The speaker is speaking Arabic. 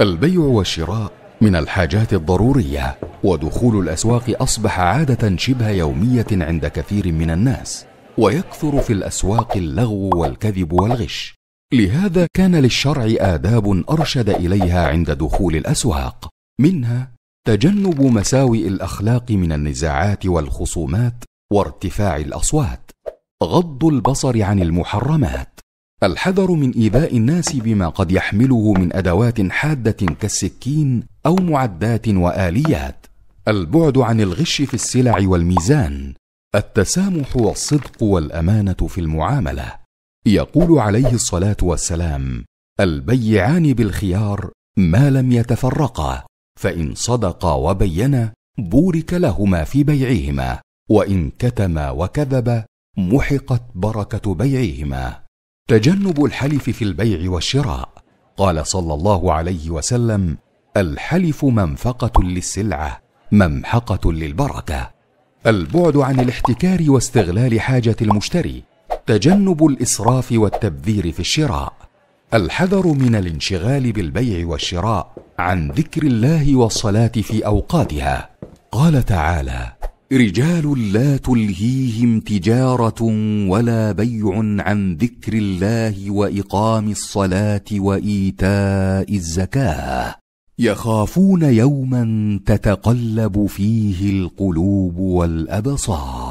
البيع والشراء من الحاجات الضروريه ودخول الاسواق اصبح عاده شبه يوميه عند كثير من الناس ويكثر في الاسواق اللغو والكذب والغش لهذا كان للشرع اداب ارشد اليها عند دخول الاسواق منها تجنب مساوئ الاخلاق من النزاعات والخصومات وارتفاع الاصوات غض البصر عن المحرمات الحذر من ايذاء الناس بما قد يحمله من ادوات حاده كالسكين او معدات واليات البعد عن الغش في السلع والميزان التسامح والصدق والامانه في المعامله يقول عليه الصلاه والسلام البيعان بالخيار ما لم يتفرقا فان صدقا وبينا بورك لهما في بيعهما وان كتما وكذبا محقت بركه بيعهما تجنب الحلف في البيع والشراء قال صلى الله عليه وسلم الحلف منفقه للسلعه ممحقه للبركه البعد عن الاحتكار واستغلال حاجه المشتري تجنب الاسراف والتبذير في الشراء الحذر من الانشغال بالبيع والشراء عن ذكر الله والصلاه في اوقاتها قال تعالى رجال لا تلهيهم تجاره ولا بيع عن ذكر الله واقام الصلاه وايتاء الزكاه يخافون يوما تتقلب فيه القلوب والابصار